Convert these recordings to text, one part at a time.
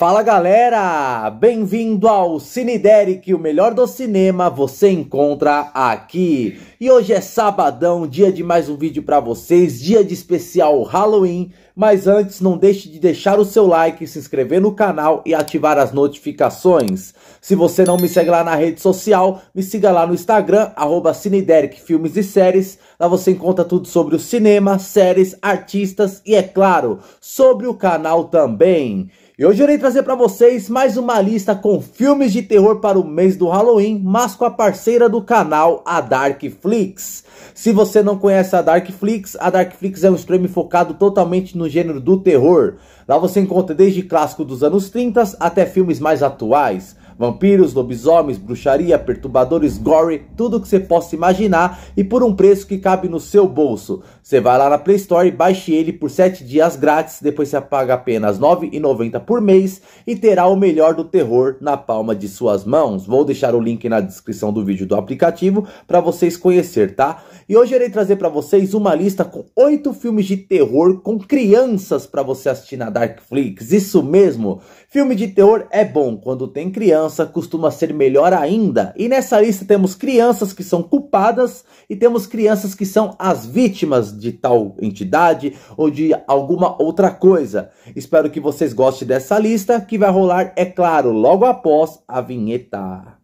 Fala galera, bem-vindo ao Cine Derek, o melhor do cinema você encontra aqui. E hoje é sabadão, dia de mais um vídeo para vocês, dia de especial Halloween. Mas antes, não deixe de deixar o seu like, se inscrever no canal e ativar as notificações. Se você não me segue lá na rede social, me siga lá no Instagram, arroba Cinederic Filmes e Séries. Lá você encontra tudo sobre o cinema, séries, artistas e, é claro, sobre o canal também. E hoje eu irei trazer para vocês mais uma lista com filmes de terror para o mês do Halloween, mas com a parceira do canal, a Darkflix. Se você não conhece a Darkflix, a Darkflix é um stream focado totalmente no gênero do terror. Lá você encontra desde clássico dos anos 30 até filmes mais atuais. Vampiros, lobisomens, bruxaria, perturbadores, gore, tudo que você possa imaginar e por um preço que cabe no seu bolso. Você vai lá na Play Store e baixe ele por 7 dias grátis, depois você paga apenas R$ 9,90 por mês e terá o melhor do terror na palma de suas mãos. Vou deixar o link na descrição do vídeo do aplicativo para vocês conhecer, tá? E hoje eu irei trazer para vocês uma lista com 8 filmes de terror com crianças para você assistir na Darkflix. Isso mesmo, filme de terror é bom quando tem criança criança costuma ser melhor ainda. E nessa lista temos crianças que são culpadas e temos crianças que são as vítimas de tal entidade ou de alguma outra coisa. Espero que vocês gostem dessa lista que vai rolar, é claro, logo após a vinheta.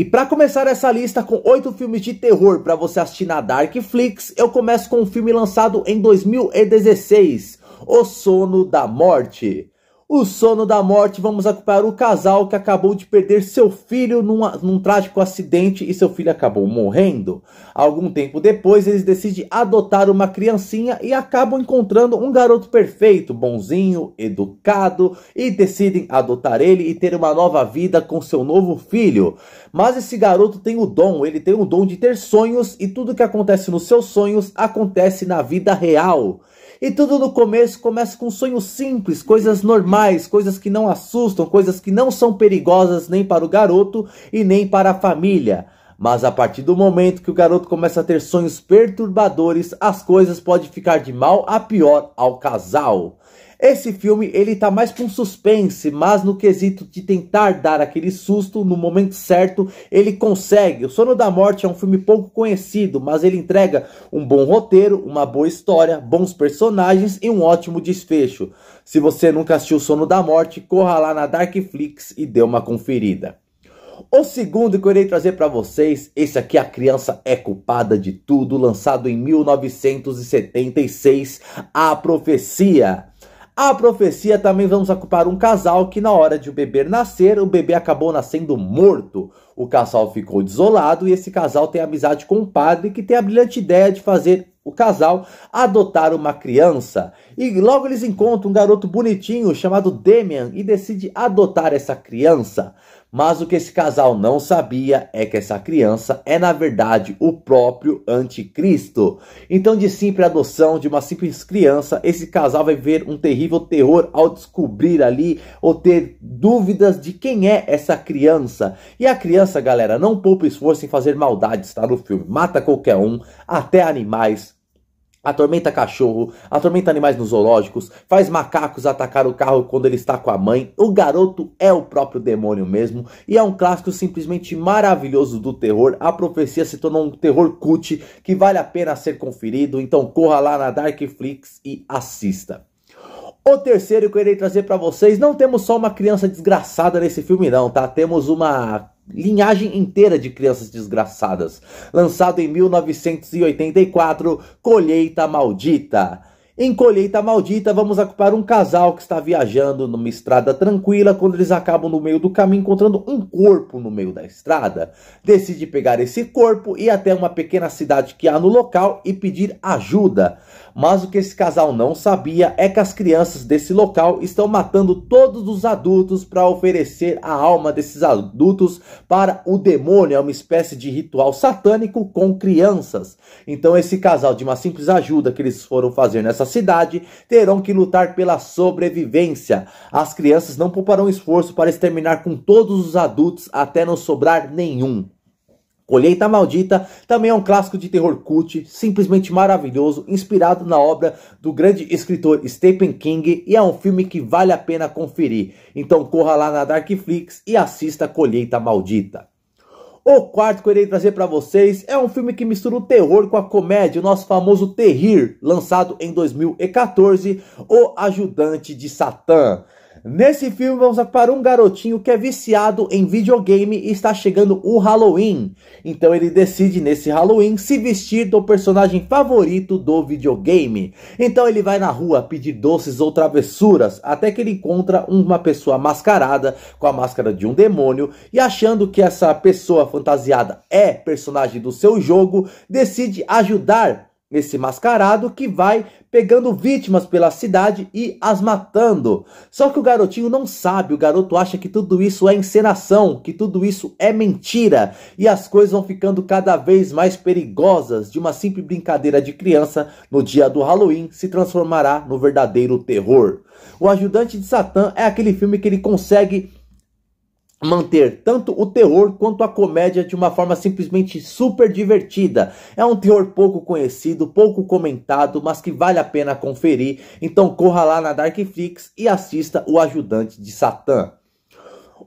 E para começar essa lista com oito filmes de terror para você assistir na Darkflix, eu começo com um filme lançado em 2016, O Sono da Morte. O sono da morte, vamos acompanhar o casal que acabou de perder seu filho num, num, trágico acidente e seu filho acabou morrendo. Algum tempo depois, eles decidem adotar uma criancinha e acabam encontrando um garoto perfeito, bonzinho, educado e decidem adotar ele e ter uma nova vida com seu novo filho. Mas esse garoto tem o dom, ele tem o dom de ter sonhos e tudo que acontece nos seus sonhos acontece na vida real. E tudo no começo começa com sonhos simples, coisas normais normais, coisas que não assustam, coisas que não são perigosas nem para o garoto e nem para a família. Mas a partir do momento que o garoto começa a ter sonhos perturbadores, as coisas podem ficar de mal a pior ao casal. Esse filme ele tá mais para um suspense, mas no quesito de tentar dar aquele susto no momento certo, ele consegue. O Sono da Morte é um filme pouco conhecido, mas ele entrega um bom roteiro, uma boa história, bons personagens e um ótimo desfecho. Se você nunca assistiu O Sono da Morte, corra lá na Darkflix e dê uma conferida. O segundo que eu irei trazer para vocês, esse aqui A Criança é Culpada de Tudo, lançado em 1976, A Profecia. A profecia também vamos ocupar um casal que na hora de o bebê nascer, o bebê acabou nascendo morto. O casal ficou desolado e esse casal tem amizade com um padre que tem a brilhante ideia de fazer o casal adotar uma criança. E logo eles encontram um garoto bonitinho chamado Demian e decide adotar essa criança. Mas o que esse casal não sabia é que essa criança é na verdade o próprio anticristo. Então, de simples adoção de uma simples criança, esse casal vai ver um terrível terror ao descobrir ali ou ter dúvidas de quem é essa criança. E a criança, galera, não poupa esforço em fazer maldade, está no filme. Mata qualquer um, até animais Atormenta cachorro, atormenta animais nos zoológicos, faz macacos atacar o carro quando ele está com a mãe. O garoto é o próprio demônio mesmo e é um clássico simplesmente maravilhoso do terror. A profecia se tornou um terror cult que vale a pena ser conferido, então corra lá na Darkflix e assista. O terceiro que eu irei trazer para vocês, não temos só uma criança desgraçada nesse filme não, tá? Temos uma linhagem inteira de crianças desgraçadas. Lançado em 1984, Colheita Maldita. Em Colheita Maldita, vamos ocupar um casal que está viajando numa estrada tranquila. Quando eles acabam no meio do caminho encontrando um corpo no meio da estrada, decide pegar esse corpo e até uma pequena cidade que há no local e pedir ajuda. Mas o que esse casal não sabia é que as crianças desse local estão matando todos os adultos para oferecer a alma desses adultos para o demônio. É uma espécie de ritual satânico com crianças. Então, esse casal, de uma simples ajuda que eles foram fazer nessa cidade terão que lutar pela sobrevivência. As crianças não pouparão esforço para exterminar com todos os adultos até não sobrar nenhum. Colheita Maldita também é um clássico de terror cult, simplesmente maravilhoso, inspirado na obra do grande escritor Stephen King e é um filme que vale a pena conferir. Então corra lá na Darkflix e assista Colheita Maldita. O quarto que eu irei trazer para vocês é um filme que mistura o terror com a comédia, o nosso famoso Terrir, lançado em 2014, O Ajudante de Satã. Nesse filme, vamos para um garotinho que é viciado em videogame e está chegando o Halloween. Então ele decide, nesse Halloween, se vestir do personagem favorito do videogame. Então ele vai na rua pedir doces ou travessuras, até que ele encontra uma pessoa mascarada com a máscara de um demônio e achando que essa pessoa fantasiada é personagem do seu jogo, decide ajudar esse mascarado que vai pegando vítimas pela cidade e as matando. Só que o garotinho não sabe, o garoto acha que tudo isso é encenação, que tudo isso é mentira, e as coisas vão ficando cada vez mais perigosas. De uma simples brincadeira de criança, no dia do Halloween se transformará no verdadeiro terror. O Ajudante de Satã é aquele filme que ele consegue manter tanto o terror quanto a comédia de uma forma simplesmente super divertida. É um terror pouco conhecido, pouco comentado, mas que vale a pena conferir. Então corra lá na Darkflix e assista O Ajudante de Satã.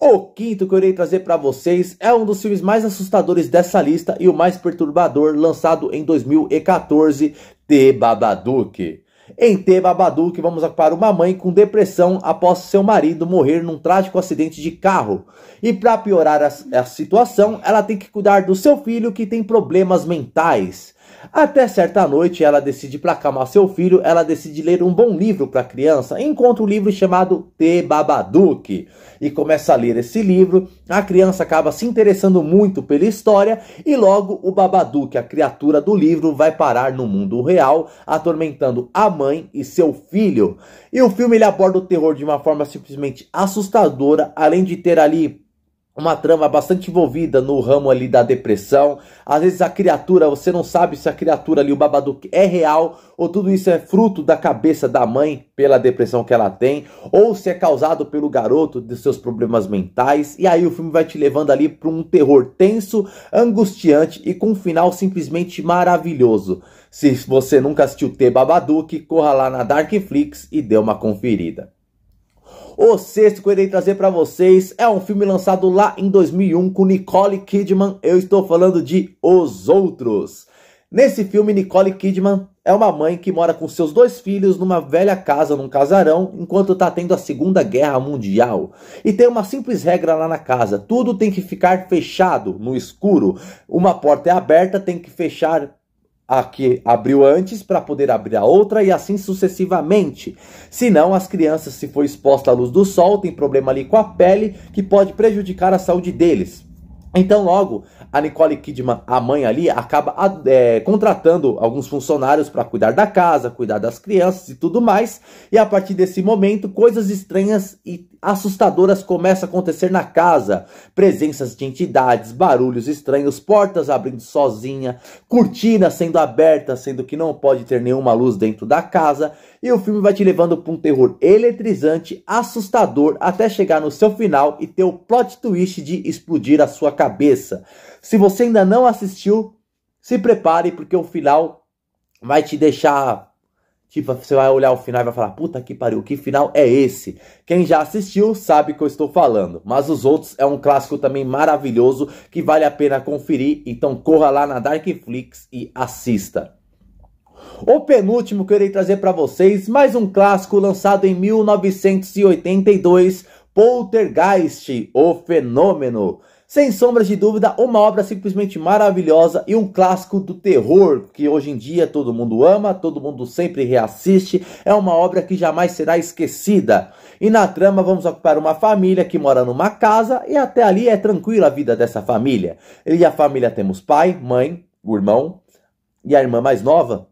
O quinto que eu irei trazer para vocês é um dos filmes mais assustadores dessa lista e o mais perturbador, lançado em 2014, The Babadook em T. Babadook, vamos ocupar uma mãe com depressão após seu marido morrer num trágico acidente de carro. E para piorar a, a situação, ela tem que cuidar do seu filho que tem problemas mentais. Até certa noite, ela decide, para acalmar seu filho, ela decide ler um bom livro para a criança. Encontra um livro chamado The Babadook e começa a ler esse livro. A criança acaba se interessando muito pela história e logo o Babadook, a criatura do livro, vai parar no mundo real, atormentando a mãe e seu filho. E o filme ele aborda o terror de uma forma simplesmente assustadora, além de ter ali uma trama bastante envolvida no ramo ali da depressão. Às vezes a criatura, você não sabe se a criatura ali, o Babadook, é real ou tudo isso é fruto da cabeça da mãe pela depressão que ela tem, ou se é causado pelo garoto de seus problemas mentais. E aí o filme vai te levando ali para um terror tenso, angustiante e com um final simplesmente maravilhoso. Se você nunca assistiu T Babadook, corra lá na Darkflix e dê uma conferida. O sexto que eu irei trazer para vocês é um filme lançado lá em 2001 com Nicole Kidman. Eu estou falando de Os Outros. Nesse filme, Nicole Kidman é uma mãe que mora com seus dois filhos numa velha casa, num casarão, enquanto está tendo a Segunda Guerra Mundial. E tem uma simples regra lá na casa: tudo tem que ficar fechado, no escuro. Uma porta é aberta, tem que fechar a que abriu antes para poder abrir a outra e assim sucessivamente. Senão, as crianças, se for exposta à luz do sol, tem problema ali com a pele que pode prejudicar a saúde deles. Então, logo, a Nicole Kidman, a mãe ali, acaba é, contratando alguns funcionários para cuidar da casa, cuidar das crianças e tudo mais. E a partir desse momento, coisas estranhas e assustadoras começam a acontecer na casa. Presenças de entidades, barulhos estranhos, portas abrindo sozinha, cortinas sendo abertas, sendo que não pode ter nenhuma luz dentro da casa. E o filme vai te levando para um terror eletrizante, assustador, até chegar no seu final e ter o plot twist de explodir a sua cabeça. Se você ainda não assistiu, se prepare porque o final vai te deixar que você vai olhar o final e vai falar: puta que pariu, que final é esse? Quem já assistiu sabe que eu estou falando, mas os outros é um clássico também maravilhoso que vale a pena conferir, então corra lá na Darkflix e assista. O penúltimo que eu irei trazer para vocês, mais um clássico lançado em 1982, Poltergeist, o Fenômeno. Sem sombras de dúvida, uma obra simplesmente maravilhosa e um clássico do terror que hoje em dia todo mundo ama, todo mundo sempre reassiste. É uma obra que jamais será esquecida. E na trama vamos ocupar uma família que mora numa casa e até ali é tranquila a vida dessa família. E a família temos pai, mãe, o irmão e a irmã mais nova,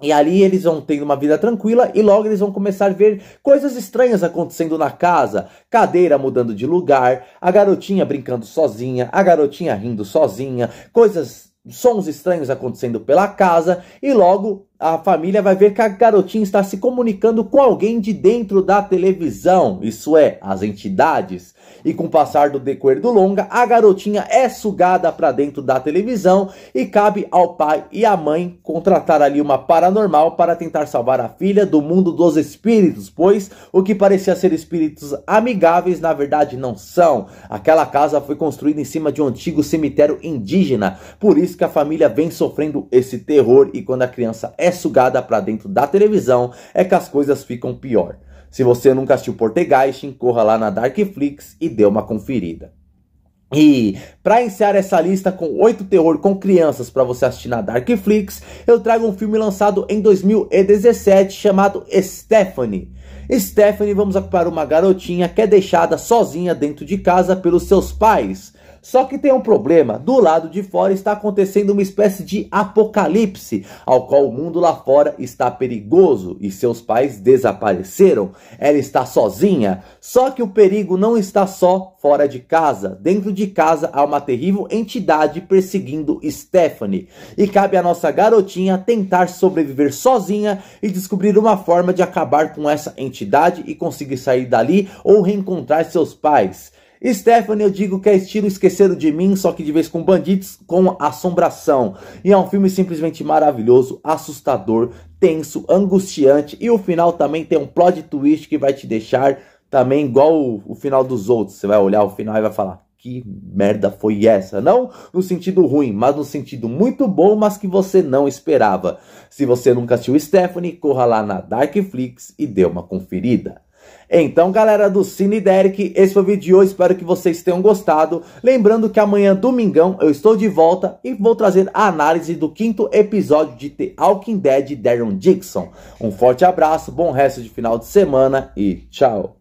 e ali eles vão tendo uma vida tranquila e logo eles vão começar a ver coisas estranhas acontecendo na casa: cadeira mudando de lugar, a garotinha brincando sozinha, a garotinha rindo sozinha, coisas sons estranhos acontecendo pela casa e logo a família vai ver que a garotinha está se comunicando com alguém de dentro da televisão, isso é, as entidades. E com o passar do decorrer do longa, a garotinha é sugada para dentro da televisão e cabe ao pai e à mãe contratar ali uma paranormal para tentar salvar a filha do mundo dos espíritos, pois o que parecia ser espíritos amigáveis na verdade não são. Aquela casa foi construída em cima de um antigo cemitério indígena, por isso que a família vem sofrendo esse terror e quando a criança é é sugada para dentro da televisão, é que as coisas ficam pior. Se você nunca assistiu Portegaishin, corra lá na Darkflix e dê uma conferida. E para encerrar essa lista com oito terror com crianças para você assistir na Darkflix, eu trago um filme lançado em 2017 chamado Stephanie. Stephanie, vamos acompanhar uma garotinha que é deixada sozinha dentro de casa pelos seus pais. Só que tem um problema: do lado de fora está acontecendo uma espécie de apocalipse, ao qual o mundo lá fora está perigoso e seus pais desapareceram. Ela está sozinha. Só que o perigo não está só fora de casa. Dentro de casa há uma terrível entidade perseguindo Stephanie. E cabe à nossa garotinha tentar sobreviver sozinha e descobrir uma forma de acabar com essa entidade e conseguir sair dali ou reencontrar seus pais. Stephanie, eu digo que é estilo esquecido de Mim, só que de vez com bandidos, com assombração. E é um filme simplesmente maravilhoso, assustador, tenso, angustiante. E o final também tem um plot twist que vai te deixar também igual o, o final dos outros. Você vai olhar o final e vai falar, que merda foi essa? Não no sentido ruim, mas no sentido muito bom, mas que você não esperava. Se você nunca assistiu Stephanie, corra lá na Darkflix e dê uma conferida. Então, galera do Cine Derek, esse foi o vídeo de hoje, espero que vocês tenham gostado. Lembrando que amanhã, domingão, eu estou de volta e vou trazer a análise do quinto episódio de The Walking Dead de Darren Dixon. Um forte abraço, bom resto de final de semana e tchau!